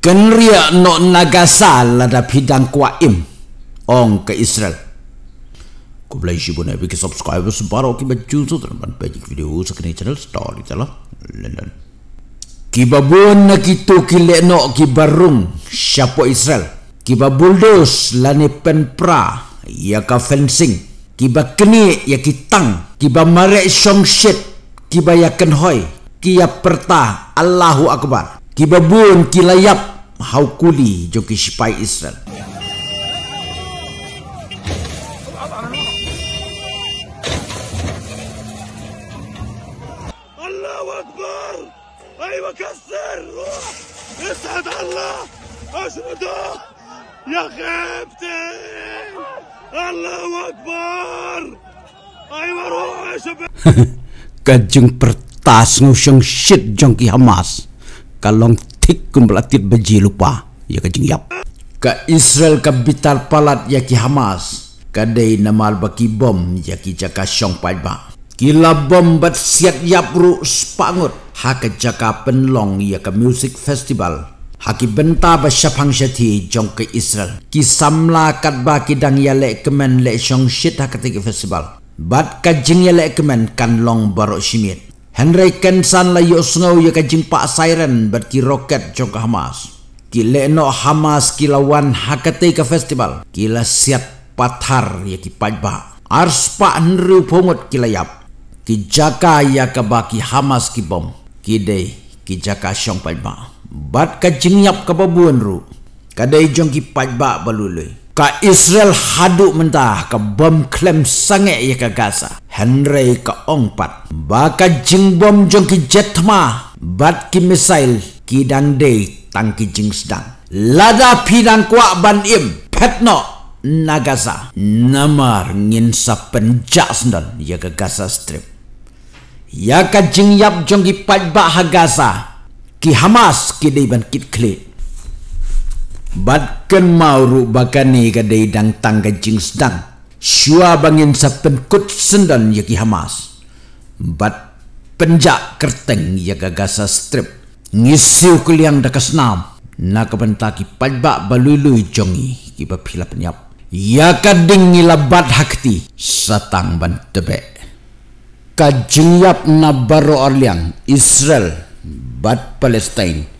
kenria no nagasal ada bidang kuaim ong ke Israel. Ku beli sibu nabi ke subscribe sebar ok baju tu teman bajik video sekini channel story tala London. Kibabun nak itu kile no kibarung siapa Israel. Kibabuldos lani penpra ya ka fencing. Kiba kini ya kitang. Kiba marek song shit. Kiba yakin hoy. Kiya perta Allahu Akbar. Kibabun kilayap haukuli joki sipai Israel. Allah Akbar! Ay bakasır! Oh, Esad Allah! Aşırda! Ya kapte! Allah Akbar! Ay var o eşbe! Kajung pertas ngusung shit jongki Hamas. Kalong tik kun belatit beji lupa ya ke jengyap ka israel ka bitar palat ya ki hamas ka dei namal baki bom ya ki jaka syong paiba kila bom bat siat yapru spangut ha ke jaka penlong ya ke music festival Haki benta ba syapang syati jong ke Israel. Ki samla kat ba ki dang ya lek kemen lek syong syit ha ketika festival. Bat kajing ya lek kemen kan long barok shimit. Henry Kensan la yo snow yo ya kajing pak siren berki roket jok Hamas. ki leno Hamas kilawan hakate ka festival. Kila siat pathar ya ki pajba. Ars pa nru pungot kilayap. Ki jaka ya ka baki Hamas ki bom. Ki dei ki jaka syong pajba. Bat kajing yap ka babuan ru. Kadai jong ki pajba baluloy. Ka Israel haduk mentah ke bom klem sange ya ke Gaza. Henry ke ongpat. Baka jing bom jongki jetma. Bat ki misail ki dan dandai tangki jing sedang. Lada pinang kuak ban im. Petno na Gaza. Namar ngin sa penjak sendal ya ke Gaza strip. Ya ke jing yap jongki pat bak ha Gaza. Ki Hamas ki diban kit klik. Batken mau ruk bakani kada idang tang gajing sedang. Shua bangin sapen kut sendan yaki hamas. Bat penjak kerteng yaga gasa strip. Ngisiu kuliang dekas nam. Na kebentaki pajbak balului jongi kiba pila penyap. Ya kading ilabat hakti satang ban tebek. Kajing yap na baro orliang Israel bat Palestine.